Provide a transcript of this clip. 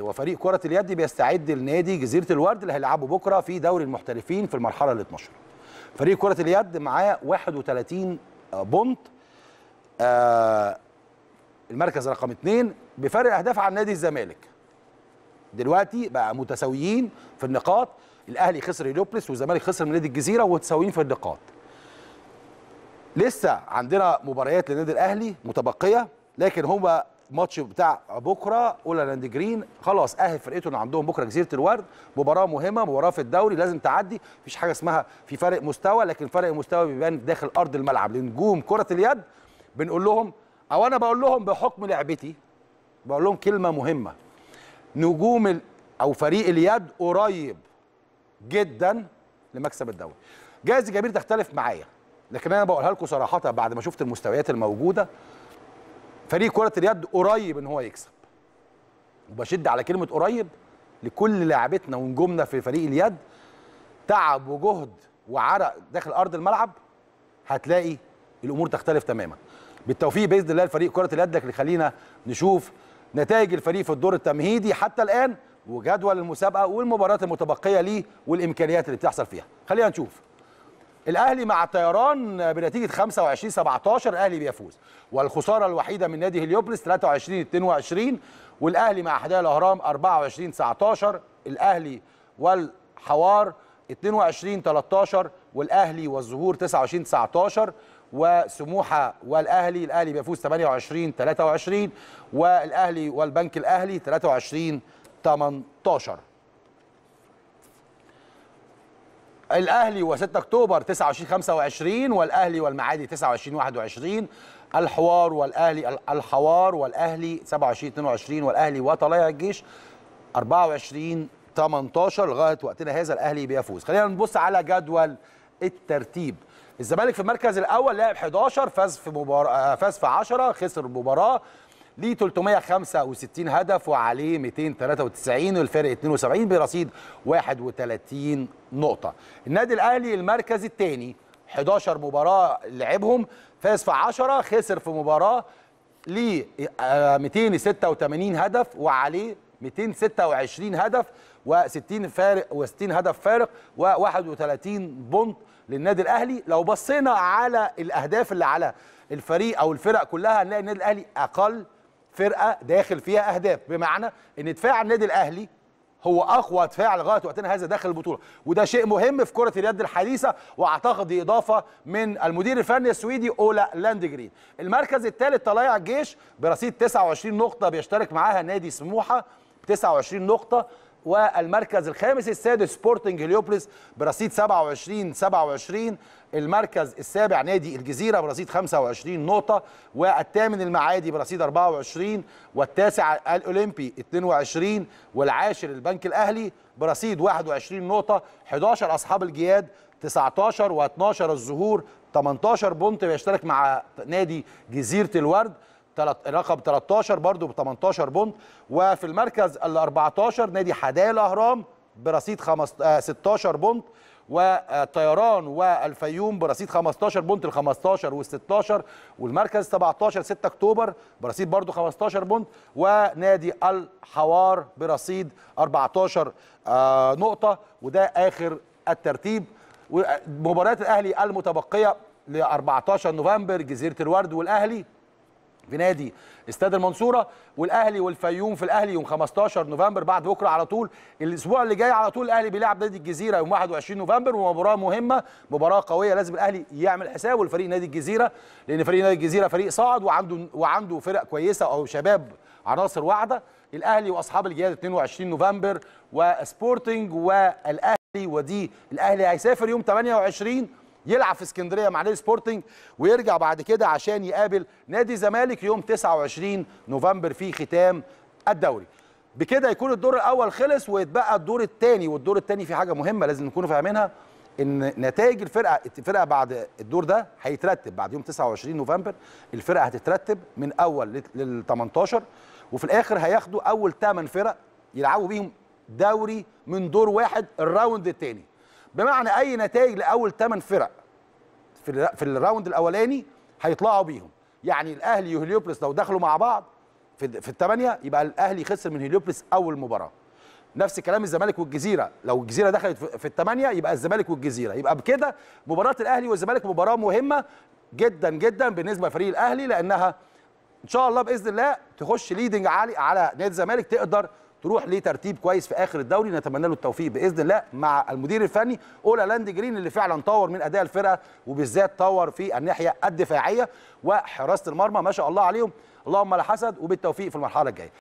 وفريق كره اليد بيستعد لنادي جزيره الورد اللي هيلعبه بكره في دوري المحترفين في المرحله ال 12 فريق كره اليد معاه 31 آه، بونت آه المركز رقم 2 بفرق اهداف عن نادي الزمالك دلوقتي بقى متساويين في النقاط الاهلي خسر هيليوبلس والزمالك خسر من نادي الجزيره ومتساويين في النقاط لسه عندنا مباريات للنادي الاهلي متبقيه لكن هو ماتش بتاع بكره اولاند جرين خلاص اهل فرقته اللي عندهم بكره جزيره الورد مباراه مهمه مباراه في الدوري لازم تعدي مفيش حاجه اسمها في فرق مستوى لكن فرق المستوى بيبان داخل ارض الملعب لنجوم كره اليد بنقول لهم او انا بقول لهم بحكم لعبتي بقول لهم كلمه مهمه نجوم او فريق اليد قريب جدا لمكسب الدوري جايز الجماهير تختلف معايا لكن انا بقولها لكم صراحه بعد ما شفت المستويات الموجوده فريق كره اليد قريب ان هو يكسب وبشد على كلمه قريب لكل لاعبتنا ونجومنا في فريق اليد تعب وجهد وعرق داخل ارض الملعب هتلاقي الامور تختلف تماما بالتوفيق باذن الله لفريق كره اليد لكن خلينا نشوف نتائج الفريق في الدور التمهيدي حتى الان وجدول المسابقه والمباريات المتبقيه ليه والامكانيات اللي بتحصل فيها خلينا نشوف الاهلي مع طيران بنتيجه 25 17 الاهلي بيفوز والخساره الوحيده من نادي هليوبلس 23 22 والاهلي مع حدائق الاهرام 24 19 الاهلي والحوار 22 13 والاهلي والزهور 29 19 وسموحه والاهلي الاهلي بيفوز 28 23 والاهلي والبنك الاهلي 23 18 الاهلي و6 اكتوبر 29 25 والاهلي والمعادي 29 21 الحوار والاهلي الحوار والاهلي 27 22 والاهلي وطلائع الجيش 24 18 لغايه وقتنا هذا الاهلي بيفوز خلينا نبص على جدول الترتيب الزمالك في المركز الاول لعب 11 فاز في مباراه فاز في 10 خسر مباراه ليه 365 هدف وعليه 293 والفرق 72 برصيد 31 نقطة النادي الأهلي المركز الثاني 11 مباراة لعبهم فاز في 10 خسر في مباراة ليه 286 آه، هدف وعليه 226 هدف و60 فارق و60 هدف فارق و31 بونت للنادي الاهلي لو بصينا على الاهداف اللي على الفريق او الفرق كلها هنلاقي النادي الاهلي اقل فرقه داخل فيها اهداف بمعنى ان دفاع النادي الاهلي هو اقوى دفاع لغايه وقتنا هذا داخل البطوله وده شيء مهم في كره اليد الحديثه واعتقد اضافه من المدير الفني السويدي اولا لاندجرين المركز الثالث طلائع الجيش برصيد 29 نقطه بيشترك معاها نادي سموحه 29 نقطه والمركز الخامس السادس سبورتنج هليوبلس برصيد 27 27 المركز السابع نادي الجزيره برصيد 25 نقطه والثامن المعادي برصيد 24 والتاسع الاولمبي 22 والعاشر البنك الاهلي برصيد 21 نقطه 11 اصحاب الجياد 19 و12 الزهور 18 بونت بيشترك مع نادي جزيره الورد رقم 13 برضو ب 18 بونت وفي المركز ال 14 نادي حدائق الاهرام برصيد 16 آه، بونت والطيران والفيوم برصيد 15 بونت ال 15 وال 16 والمركز 17 6 اكتوبر برصيد برضو 15 بونت ونادي الحوار برصيد 14 آه، نقطه وده اخر الترتيب ومباريات الاهلي المتبقيه ل 14 نوفمبر جزيره الورد والاهلي في نادي استاد المنصوره والاهلي والفيوم في الاهلي يوم 15 نوفمبر بعد بكره على طول الاسبوع اللي جاي على طول الاهلي بيلعب نادي الجزيره يوم 21 نوفمبر ومباراه مهمه مباراه قويه لازم الاهلي يعمل حسابه لفريق نادي الجزيره لان فريق نادي الجزيره فريق صاعد وعنده وعنده فرق كويسه او شباب عناصر واعده الاهلي واصحاب الجهاد 22 نوفمبر وسبورتنج والاهلي ودي الاهلي هيسافر يوم 28 يلعب في اسكندريه مع نادي سبورتنج ويرجع بعد كده عشان يقابل نادي زمالك يوم 29 نوفمبر في ختام الدوري بكده يكون الدور الاول خلص ويتبقى الدور الثاني والدور الثاني في حاجه مهمه لازم نكونوا فاهمينها ان نتائج الفرقه الفرقه بعد الدور ده هيترتب بعد يوم 29 نوفمبر الفرقه هتترتب من اول لل 18 وفي الاخر هياخدوا اول 8 فرق يلعبوا بيهم دوري من دور واحد الراوند الثاني بمعنى اي نتائج لاول 8 فرق في في الراوند الاولاني هيطلعوا بيهم يعني الاهلي وهليوبلس لو دخلوا مع بعض في في الثمانيه يبقى الاهلي خسر من هليوبلس اول مباراه نفس كلام الزمالك والجزيره لو الجزيره دخلت في الثمانيه يبقى الزمالك والجزيره يبقى بكده مباراه الاهلي والزمالك مباراه مهمه جدا جدا بالنسبه لفريق الاهلي لانها ان شاء الله باذن الله تخش ليدنج عالي على نادي الزمالك تقدر تروح لترتيب كويس في اخر الدوري نتمنى له التوفيق باذن الله مع المدير الفني اولا لاند جرين اللي فعلا طور من اداء الفرقه وبالذات طور في الناحيه الدفاعيه وحراسه المرمى ما شاء الله عليهم اللهم لا حسد وبالتوفيق في المرحله الجايه